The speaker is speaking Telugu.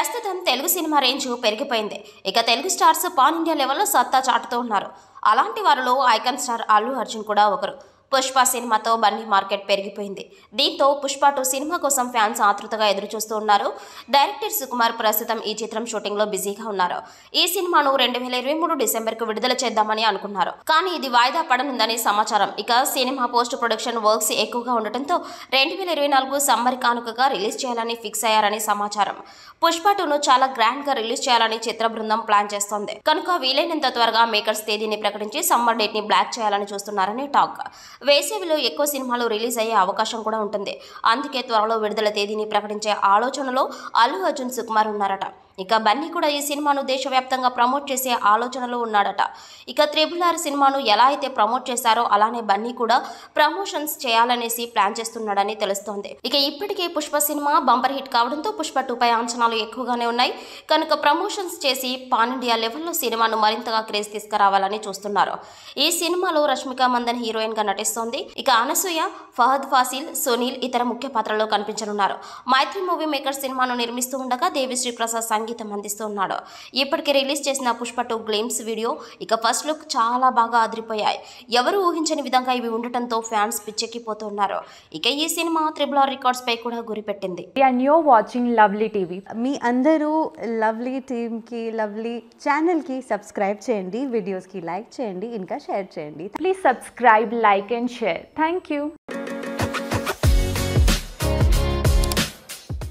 ప్రస్తుతం తెలుగు సినిమా రేంజ్ పెరిగిపోయింది ఇక తెలుగు స్టార్స్ పాన్ ఇండియా లెవెల్లో సత్తా చాటుతూ ఉన్నారు అలాంటి వారిలో ఐకాన్ స్టార్ అల్లు అర్జున్ కూడా ఒకరు పుష్ప సినిమాతో బన్నీ మార్కెట్ పెరిగిపోయింది దీంతో పుష్ప టూ సినిమా కోసం ఫ్యాన్స్ ఆతృతగా చూస్తూ ఉన్నారు డైరెక్టర్ సుకుమార్ ప్రస్తుతం ఈ చిత్రం షూటింగ్లో బిజీగా ఉన్నారు ఈ సినిమాను రెండు వేల ఇరవై మూడు కు విడుదల చేద్దామని అనుకున్నారు కానీ ఇది వాయిదా పడనుందని సమాచారం ఇక సినిమా పోస్ట్ ప్రొడక్షన్ వర్క్స్ ఎక్కువగా ఉండటంతో రెండు వేల ఇరవై నాలుగు సమ్మర్ కానుకగా రిలీజ్ చేయాలని ఫిక్స్ అయ్యారని సమాచారం పుష్ప టూను చాలా గ్రాండ్గా రిలీజ్ చేయాలని చిత్ర బృందం ప్లాన్ చేస్తోంది కనుక వీలైనంత త్వరగా మేకర్స్ తేదీని ప్రకటించి సమ్మర్ ని బ్లాక్ చేయాలని చూస్తున్నారని టాక్ వేసవిలో ఎక్కువ సినిమాలు రిలీజ్ అయ్యే అవకాశం కూడా ఉంటుంది అందుకే త్వరలో విడుదల తేదీని ప్రకటించే ఆలోచనలో అల్లు అర్జున్ సుకుమార్ ఉన్నారట ఇక బన్నీ కూడా ఈ సినిమాను దేశవ్యాప్తంగా ప్రమోట్ చేసే ఆలోచనలో ఉన్నాడట ఇక త్రిబుల్ ఆర్ సినిమాను ఎలా అయితే ప్రమోట్ చేశారో అలానే బన్నీ కూడా ప్రమోషన్స్ చేయాలనేసి ప్లాన్ చేస్తున్నాడని తెలుస్తోంది ఇక ఇప్పటికే పుష్ప సినిమా బంపర్ హిట్ కావడంతో పుష్ప టూపై అంచనాలు ఎక్కువగానే ఉన్నాయి కనుక ప్రమోషన్స్ చేసి పాన్ ఇండియా లెవెల్లో సినిమాను మరింతగా క్రేజ్ తీసుకురావాలని చూస్తున్నారు ఈ సినిమాలో రష్మిక మందన్ హీరోయిన్ గా నటిస్తోంది ఇక అనసూయ ఫహద్ ఫాసిల్ సునీల్ ఇతర ముఖ్య పాత్రల్లో కనిపించనున్నారు మైత్రి మూవీ మేకర్ సినిమాను నిర్మిస్తూ ఉండగా దేవిశ్రీ ప్రసాద్ సంగీతం అందిస్తున్నాడు ఇప్పటికే రిలీజ్ చేసిన పుష్ప టూ గ్లేమ్స్ వీడియో ఇక ఫస్ట్ లుక్ చాలా బాగా అదిరిపోయాయి ఎవరు ఊహించని విధంగా ఇవి ఉండటంతో ఫ్యాన్స్ పిచ్చెక్కిపోతున్నారు ఇక ఈ సినిమా త్రిబుల్ ఆర్ రికార్డ్స్ పై కూడా గురిపెట్టింది అండ్ వాచింగ్ లవ్లీ టీవీ మీ అందరూ లవ్లీ కి లవ్లీ కి సబ్స్క్రైబ్ చేయండి వీడియోస్ కి లైక్ చేయండి ఇంకా షేర్ చేయండి please subscribe like and share thank you